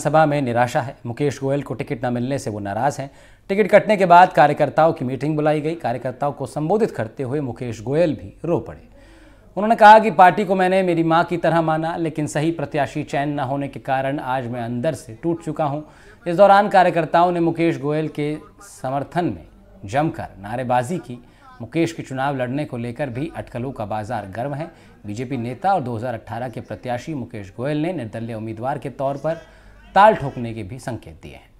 विधानसभा में निराशा है मुकेश गोयल को टिकट न मिलने से वो नाराज़ हैं टिकट कटने के बाद कार्यकर्ताओं की मीटिंग बुलाई गई कार्यकर्ताओं को संबोधित करते हुए मुकेश गोयल भी रो पड़े उन्होंने कहा कि पार्टी को मैंने मेरी माँ की तरह माना लेकिन सही प्रत्याशी चयन न होने के कारण आज मैं अंदर से टूट चुका हूँ इस दौरान कार्यकर्ताओं ने मुकेश गोयल के समर्थन में जमकर नारेबाजी की मुकेश के चुनाव लड़ने को लेकर भी अटकलों का बाजार गर्म है बीजेपी नेता और 2018 के प्रत्याशी मुकेश गोयल ने निर्दलीय उम्मीदवार के तौर पर ताल ठोकने के भी संकेत दिए हैं